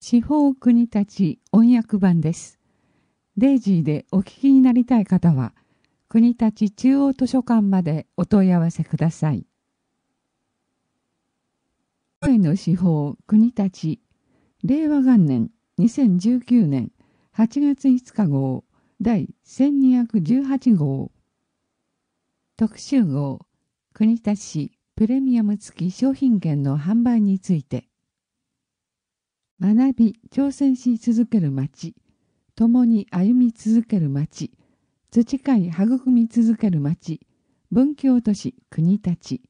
地方国立音訳版です。デイジーでお聞きになりたい方は、国立中央図書館までお問い合わせください。声の司法国立令和元年2019年8月5日号第1218号特集号国立市プレミアム付き商品券の販売について学び挑戦し続ける町共に歩み続ける町培い育み続ける町文教都市国立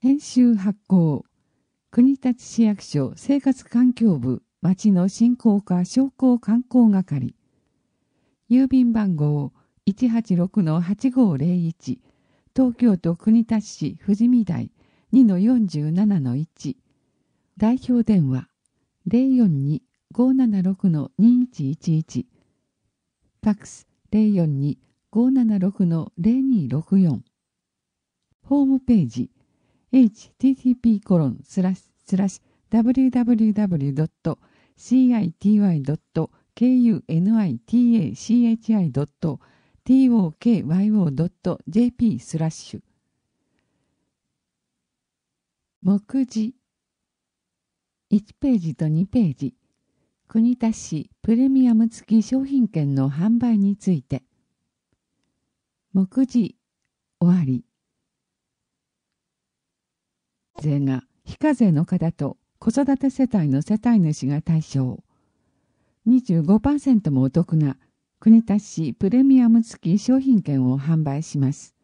編集発行国立市役所生活環境部町の振興課商工観光係郵便番号186-8501東京都国立市富士見台2-47-1代表電話042-576-2111フックス042-576-0264ホームページ http コロンスラッシュスラッシュ www.city.kunitachi.tokyo.jp スラッシュ目次1ページと2ページ国立市プレミアム付き商品券の販売について目次終わり税が非課税の方と子育て世帯の世帯主が対象25%もお得な国立市プレミアム付き商品券を販売します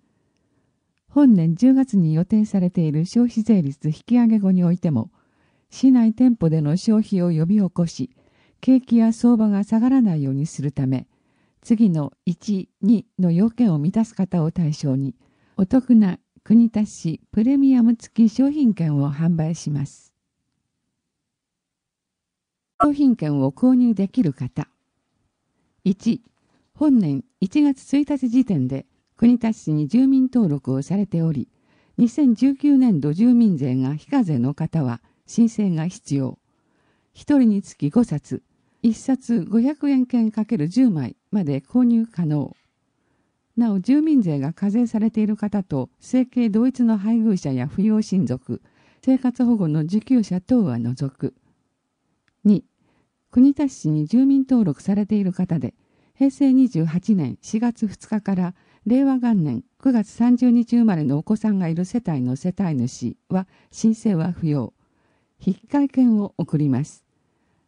本年10月に予定されている消費税率引き上げ後においても市内店舗での消費を呼び起こし景気や相場が下がらないようにするため次の1、2の要件を満たす方を対象にお得な国立市プレミアム付き商品券を販売します商品券を購入できる方1本年1月1日時点で国立市に住民登録をされており2019年度住民税が非課税の方は申請が必要1人につき5冊1冊500円券 ×10 枚まで購入可能なお住民税が課税されている方と生計同一の配偶者や扶養親族生活保護の受給者等は除く2国立市に住民登録されている方で平成28年4月2日から令和元年9月30日生まれのお子さんがいる世帯の世帯主は申請は不要引換券を送ります。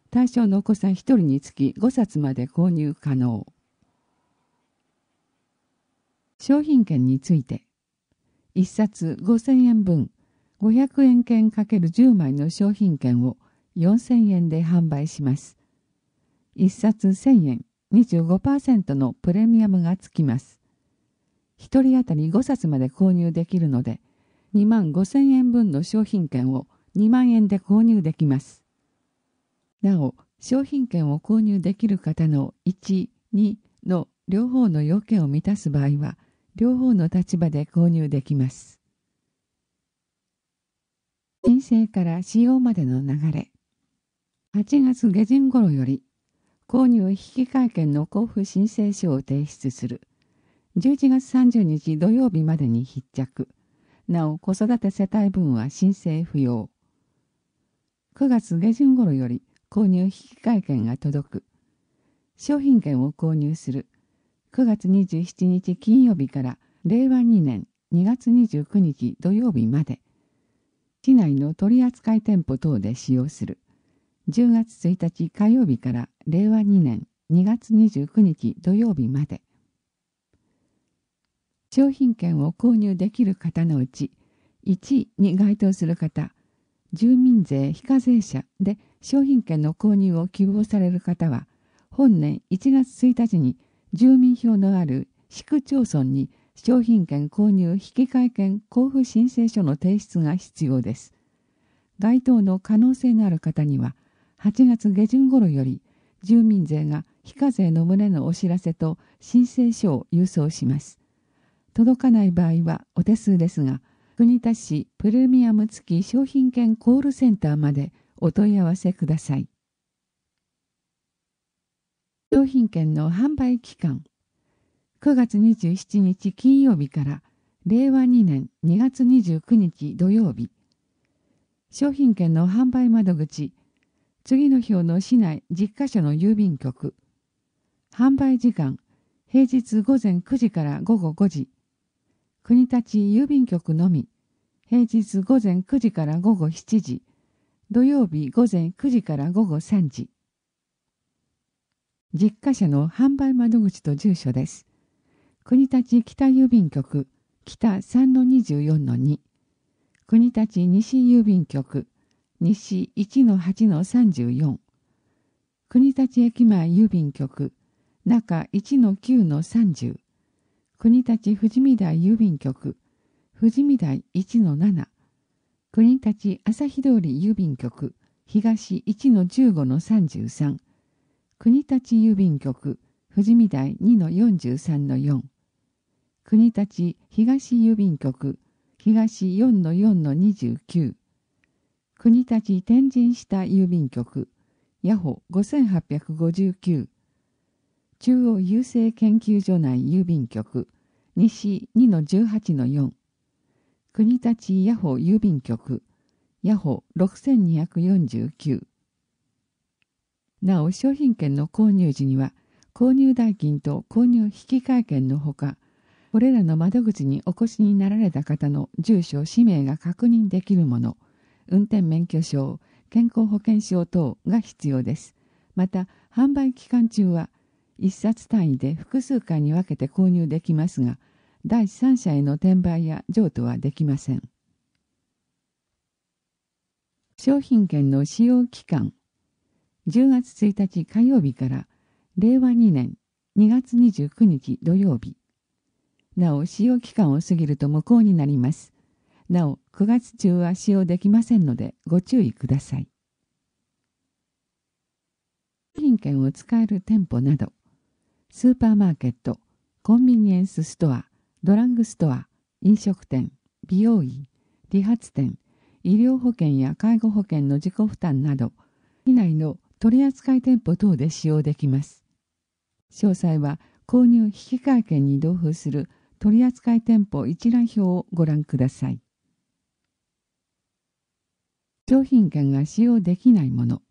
対象のお子さん1人につき5冊まで購入可能。商品券について1冊5000円分500円券 ×10 枚の商品券を4000円で販売します。1冊1000円25%のプレミアムがつきます。1人当たり5冊まで購入できるので2万5000円分の商品券を2万円で購入できますなお商品券を購入できる方の1、2の両方の要件を満たす場合は両方の立場で購入できます申請から使用までの流れ8月下旬頃より購入引換券の交付申請書を提出する11月30日土曜日までに必着なお子育て世帯分は申請不要9月下旬頃より購入引換券が届く商品券を購入する9月27日金曜日から令和2年2月29日土曜日まで市内の取扱店舗等で使用する10月1日火曜日から令和2年2月29日土曜日まで商品券を購入できる方のうち1位に該当する方住民税非課税者で商品券の購入を希望される方は本年1月1日に住民票のある市区町村に商品券購入引換券交付申請書の提出が必要です。該当の可能性のある方には8月下旬頃より住民税が非課税の旨のお知らせと申請書を郵送します。届かない場合はお手数ですが国田市プレミアム付き商品券コールセンターまでお問い合わせください商品券の販売期間9月27日金曜日から令和2年2月29日土曜日商品券の販売窓口次の表の市内10カ所の郵便局販売時間平日午前9時から午後5時国立郵便局のみ平日午前9時から午後7時土曜日午前9時から午後3時実家者の販売窓口と住所です国立北郵便局北3-24-2国立西郵便局西1-8-34国立駅前郵便局中1-9-30国立富士見台郵便局、富士見台1-7、国立朝日通り郵便局、東1-15-33、国立郵便局、富士見台2-43-4、国立東郵便局、東4-4-29、国立天神下郵便局、ヤホ5859中央郵政研究所内郵便局西2-18-4国立ヤホ郵便局ヤホ6249なお商品券の購入時には購入代金と購入引換券のほかこれらの窓口にお越しになられた方の住所氏名が確認できるもの運転免許証健康保険証等が必要ですまた販売期間中は1冊単位で複数回に分けて購入できますが第三者への転売や譲渡はできません商品券の使用期間10月1日火曜日から令和2年2月29日土曜日なお使用期間を過ぎると無効になりますなお9月中は使用できませんのでご注意ください品券を使える店舗などスーパーマーケットコンビニエンスストアドラッグストア飲食店美容院理髪店医療保険や介護保険の自己負担など以内の取扱店舗等で使用できます詳細は購入引換券に同封する取扱店舗一覧表をご覧ください商品券が使用できないもの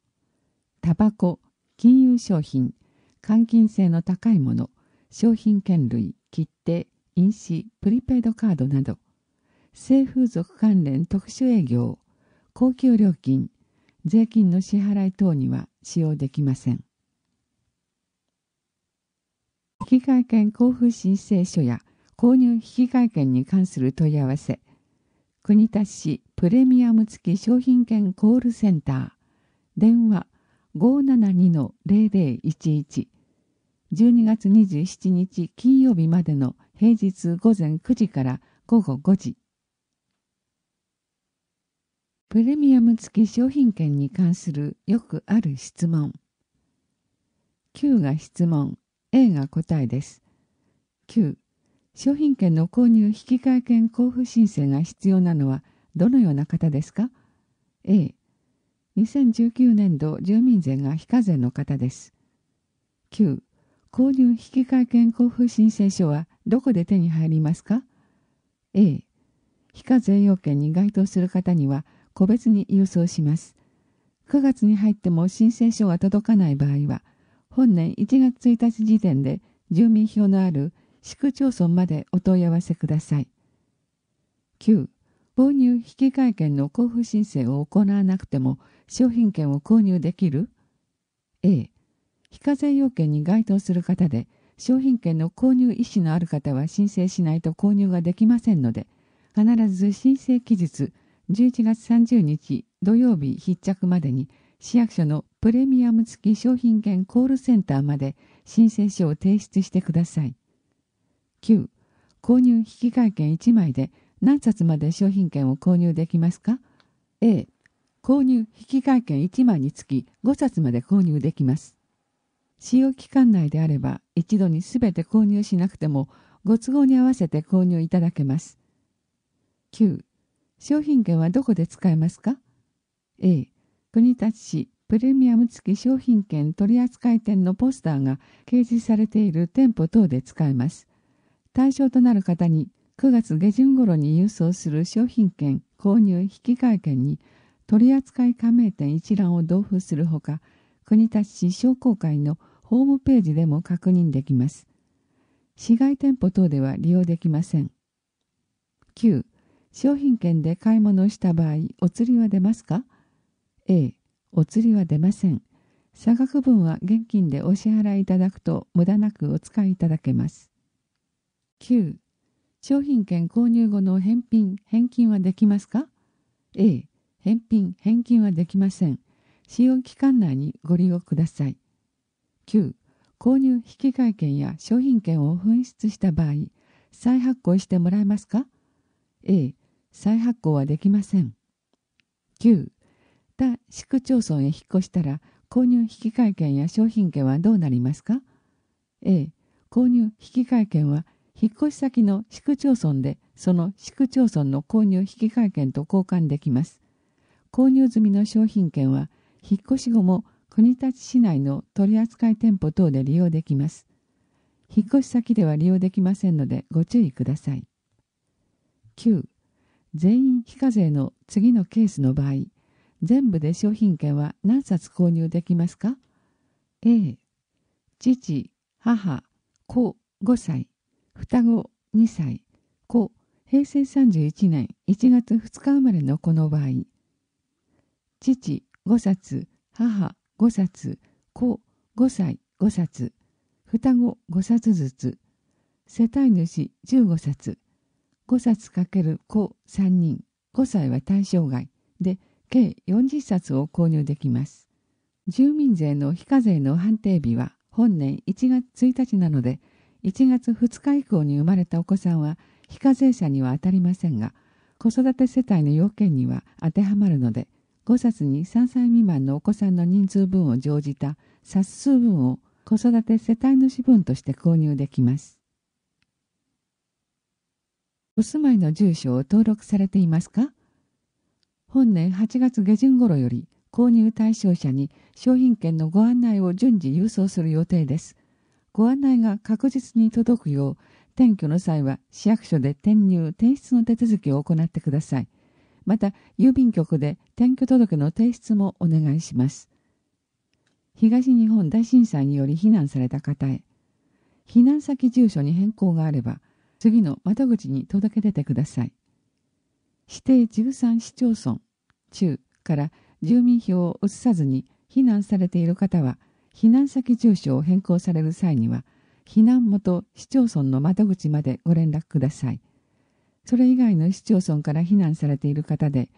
タバコ金融商品換金性の高いもの、商品券類、切手、印紙、プリペイドカードなど、性風俗関連特殊営業、高級料金、税金の支払い等には使用できません。引換券交付申請書や購入引換券に関する問い合わせ、国立市プレミアム付き商品券コールセンター、電話572-0011 12月27日金曜日までの平日午前9時から午後5時プレミアム付き商品券に関するよくある質問9が質問 A が答えです9商品券の購入引換券交付申請が必要なのはどのような方ですか A 2019年度住民税が非課税の方です9購入引換券交付申請書はどこで手に入りますか ?A 非課税要件に該当する方には個別に郵送します9月に入っても申請書が届かない場合は本年1月1日時点で住民票のある市区町村までお問い合わせください9購入引換券の交付申請を行わなくても商品券を購入できる A 非課税要件に該当する方で商品券の購入意思のある方は申請しないと購入ができませんので必ず申請期日11月30日土曜日必着までに市役所のプレミアム付き商品券コールセンターまで申請書を提出してください9購入引換券1枚で何冊まで商品券を購入できますか A 購入引換券1枚につき5冊まで購入できます使用期間内であれば一度にすべて購入しなくてもご都合に合わせて購入いただけます。9. 商品券はどこで使えますか ?A. 国立市プレミアム付き商品券取扱店のポスターが掲示されている店舗等で使えます。対象となる方に9月下旬ごろに郵送する商品券購入引換券に取扱加盟店一覧を同封するほか国立市商工会のホームページでも確認できます。市外店舗等では利用できません。9. 商品券で買い物をした場合、お釣りは出ますか ?A. お釣りは出ません。差額分は現金でお支払いいただくと無駄なくお使いいただけます。9. 商品券購入後の返品・返金はできますか ?A. 返品・返金はできません。使用期間内にご利用ください9購入引換券や商品券を紛失した場合再発行してもらえますか A 再発行はできません9他市区町村へ引っ越したら購入引換券や商品券はどうなりますか A 購入引換券は引っ越し先の市区町村でその市区町村の購入引換券と交換できます購入済みの商品券は引っ越し後も国立市内の取扱店舗等で利用できます。引っ越し先では利用できませんのでご注意ください。9. 全員非課税の次のケースの場合、全部で商品券は何冊購入できますか ?A、父、母、子5歳、双子2歳、子平成31年1月2日生まれの子の場合、父、5冊母5冊子5歳5冊双子5冊ずつ世帯主15冊5冊かける子3人5歳は対象外で計40冊を購入できます住民税の非課税の判定日は本年1月1日なので1月2日以降に生まれたお子さんは非課税者には当たりませんが子育て世帯の要件には当てはまるので5冊に3歳未満のお子さんの人数分を乗じた冊数分を子育て世帯主分として購入できます。お住まいの住所を登録されていますか本年8月下旬頃より購入対象者に商品券のご案内を順次郵送する予定です。ご案内が確実に届くよう、転居の際は市役所で転入・転出の手続きを行ってください。また郵便局で転居届の提出もお願いします東日本大震災により避難された方へ避難先住所に変更があれば次の窓口に届け出てください指定13市町村中から住民票を移さずに避難されている方は避難先住所を変更される際には避難元市町村の窓口までご連絡くださいそれ以外の市町村から避難されている方で、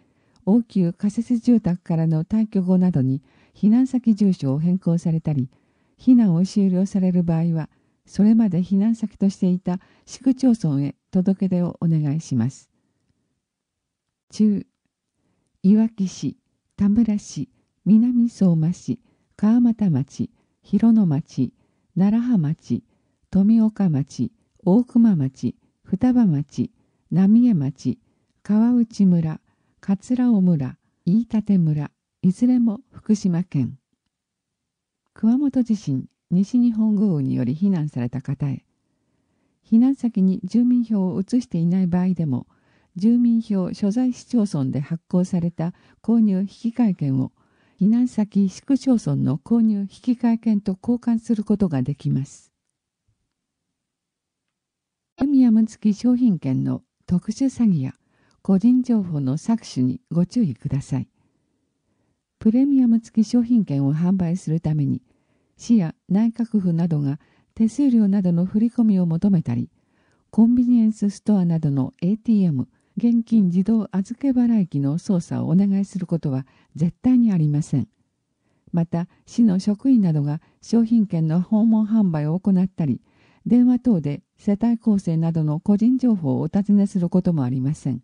応急仮設住宅からの退去後などに避難先住所を変更されたり、避難を終了される場合は、それまで避難先としていた市区町村へ届け出をお願いします。中、いわき市、田村市、南相馬市、川俣町、広野町、楢葉町、富岡町、大熊町、双葉町、浪江町川内村桂尾村飯舘村いずれも福島県熊本地震西日本豪雨により避難された方へ避難先に住民票を移していない場合でも住民票所在市町村で発行された購入引換券を避難先市区町村の購入引換券と交換することができます。富山むき商品券の特殊詐欺や個人情報の搾取にご注意くださいプレミアム付き商品券を販売するために市や内閣府などが手数料などの振り込みを求めたりコンビニエンスストアなどの ATM 現金自動預け払い機の操作をお願いすることは絶対にありませんまた市の職員などが商品券の訪問販売を行ったり電話等で世帯構成などの個人情報をお尋ねすることもありません。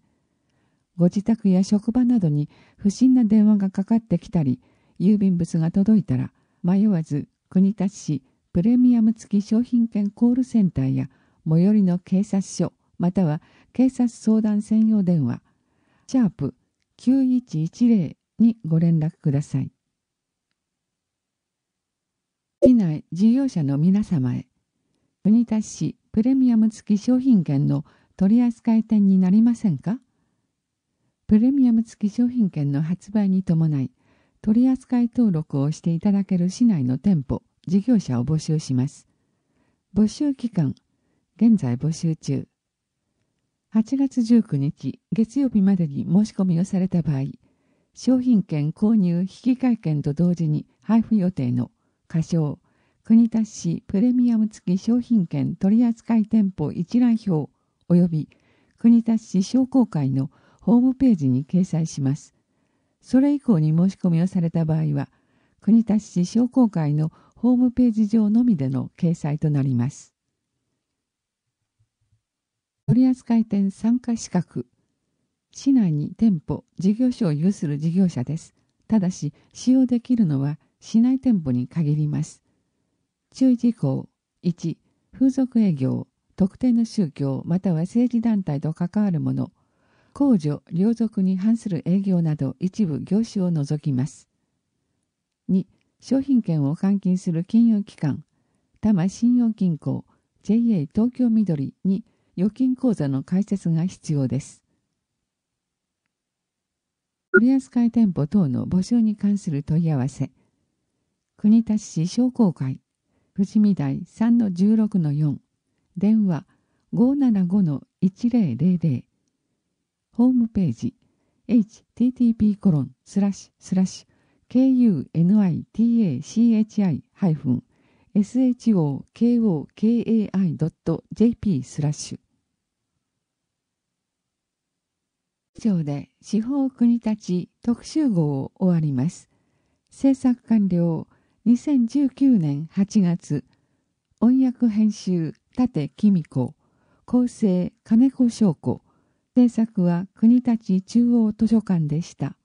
ご自宅や職場などに不審な電話がかかってきたり、郵便物が届いたら、迷わず国立市プレミアム付き商品券コールセンターや最寄りの警察署または警察相談専用電話、シャープ9110にご連絡ください。市内事業者の皆様へ。国立市プレミアム付き商品券の取扱店になりませんかプレミアム付き商品券の発売に伴い取扱登録をしていただける市内の店舗事業者を募集します募集期間現在募集中8月19日月曜日までに申し込みをされた場合商品券購入引換券と同時に配布予定の仮称国立市プレミアム付き商品券取扱店舗一覧表及び国立市商工会のホームページに掲載します。それ以降に申し込みをされた場合は、国立市商工会のホームページ上のみでの掲載となります。取扱店参加資格市内に店舗事業所を有する事業者ですただし使用できるのは市内店舗に限ります注意事項1風俗営業特定の宗教または政治団体と関わるもの公助領俗に反する営業など一部業種を除きます2商品券を換金する金融機関多摩信用銀行 JA 東京みどりに預金口座の開設が必要です取扱店舗等の募集に関する問い合わせ国立市商工会伏見台3-16-4電話575-1000ホームページ http コロンスラッシュスラッシュ kunitachi-shokokai.jp スラッシュ以上で司法国立特集号を終わります。制作完了2019年8月音訳編集立紀美子構成金子翔子制作は国立中央図書館でした。